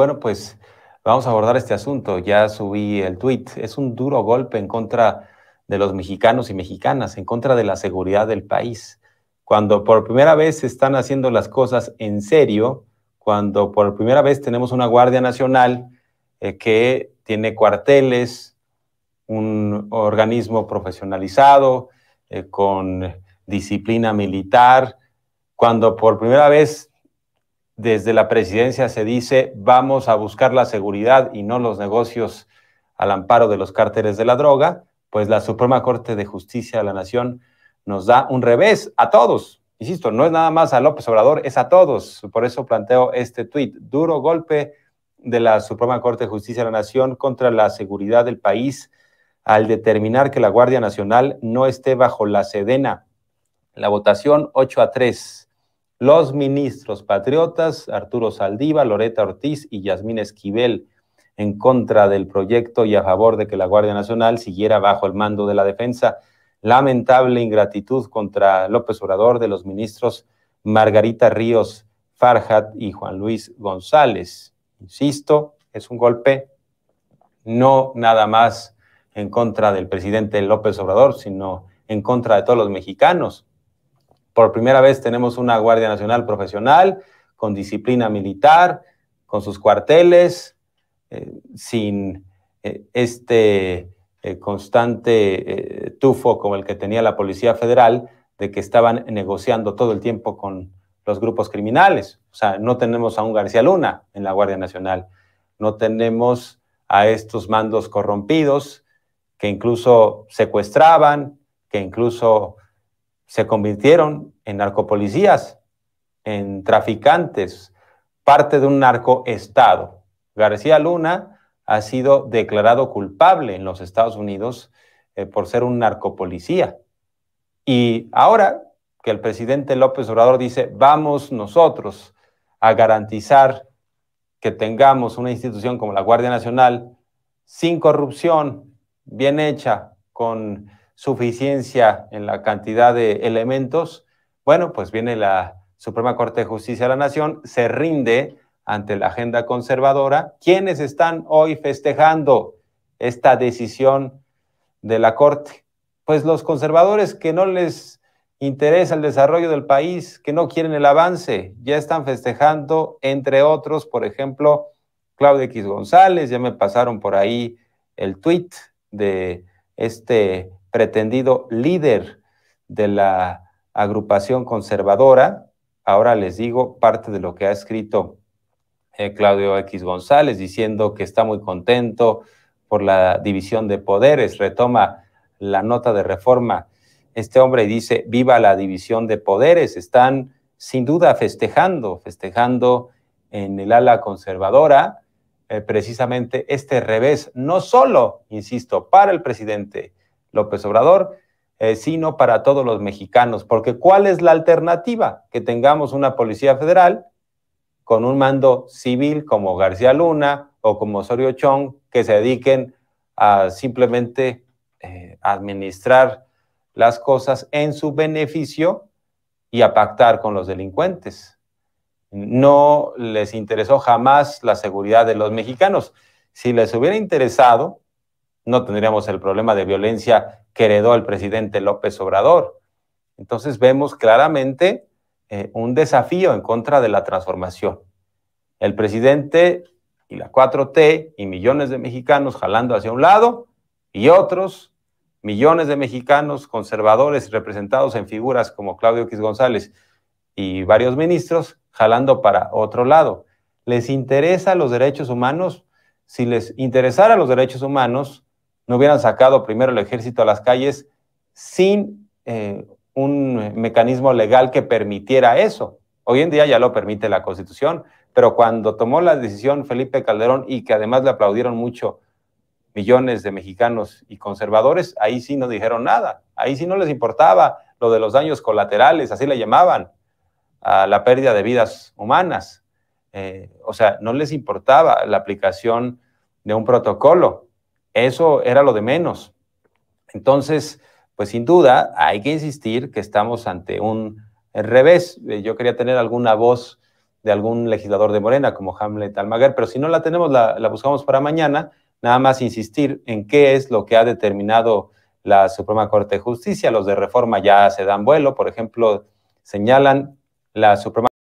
Bueno, pues vamos a abordar este asunto. Ya subí el tweet. Es un duro golpe en contra de los mexicanos y mexicanas, en contra de la seguridad del país. Cuando por primera vez se están haciendo las cosas en serio, cuando por primera vez tenemos una Guardia Nacional eh, que tiene cuarteles, un organismo profesionalizado, eh, con disciplina militar, cuando por primera vez desde la presidencia se dice vamos a buscar la seguridad y no los negocios al amparo de los cárteres de la droga, pues la Suprema Corte de Justicia de la Nación nos da un revés a todos. Insisto, no es nada más a López Obrador, es a todos. Por eso planteo este tuit. Duro golpe de la Suprema Corte de Justicia de la Nación contra la seguridad del país al determinar que la Guardia Nacional no esté bajo la sedena. La votación 8 a 3. Los ministros patriotas, Arturo Saldiva, Loreta Ortiz y Yasmín Esquivel, en contra del proyecto y a favor de que la Guardia Nacional siguiera bajo el mando de la defensa. Lamentable ingratitud contra López Obrador de los ministros Margarita Ríos Farhat y Juan Luis González. Insisto, es un golpe no nada más en contra del presidente López Obrador, sino en contra de todos los mexicanos. Por primera vez tenemos una Guardia Nacional profesional, con disciplina militar, con sus cuarteles, eh, sin eh, este eh, constante tufo como el que tenía la Policía Federal, de que estaban negociando todo el tiempo con los grupos criminales. O sea, no tenemos a un García Luna en la Guardia Nacional, no tenemos a estos mandos corrompidos que incluso secuestraban, que incluso se convirtieron en narcopolicías, en traficantes, parte de un narcoestado. García Luna ha sido declarado culpable en los Estados Unidos eh, por ser un narcopolicía. Y ahora que el presidente López Obrador dice, vamos nosotros a garantizar que tengamos una institución como la Guardia Nacional sin corrupción, bien hecha, con suficiencia en la cantidad de elementos, bueno, pues viene la Suprema Corte de Justicia de la Nación, se rinde ante la agenda conservadora. ¿Quiénes están hoy festejando esta decisión de la Corte? Pues los conservadores que no les interesa el desarrollo del país, que no quieren el avance, ya están festejando, entre otros, por ejemplo, Claudia X González, ya me pasaron por ahí el tuit de este pretendido líder de la agrupación conservadora. Ahora les digo parte de lo que ha escrito eh, Claudio X González, diciendo que está muy contento por la división de poderes. Retoma la nota de reforma. Este hombre dice, viva la división de poderes. Están sin duda festejando, festejando en el ala conservadora eh, precisamente este revés, no solo, insisto, para el presidente, López Obrador, eh, sino para todos los mexicanos. Porque ¿cuál es la alternativa? Que tengamos una policía federal con un mando civil como García Luna o como Osorio Chong, que se dediquen a simplemente eh, administrar las cosas en su beneficio y a pactar con los delincuentes. No les interesó jamás la seguridad de los mexicanos. Si les hubiera interesado, no tendríamos el problema de violencia que heredó el presidente López Obrador. Entonces vemos claramente eh, un desafío en contra de la transformación. El presidente y la 4T y millones de mexicanos jalando hacia un lado y otros millones de mexicanos conservadores representados en figuras como Claudio X González y varios ministros jalando para otro lado. ¿Les interesa los derechos humanos? Si les interesara los derechos humanos, no hubieran sacado primero el ejército a las calles sin eh, un mecanismo legal que permitiera eso. Hoy en día ya lo permite la Constitución, pero cuando tomó la decisión Felipe Calderón y que además le aplaudieron mucho millones de mexicanos y conservadores, ahí sí no dijeron nada, ahí sí no les importaba lo de los daños colaterales, así le llamaban, a la pérdida de vidas humanas. Eh, o sea, no les importaba la aplicación de un protocolo. Eso era lo de menos. Entonces, pues sin duda hay que insistir que estamos ante un revés. Eh, yo quería tener alguna voz de algún legislador de Morena, como Hamlet Almaguer, pero si no la tenemos, la, buscamos para mañana. Nada más insistir en qué es lo que ha determinado la Suprema Corte de Justicia. Los de reforma ya se dan vuelo, por ejemplo, señalan la Suprema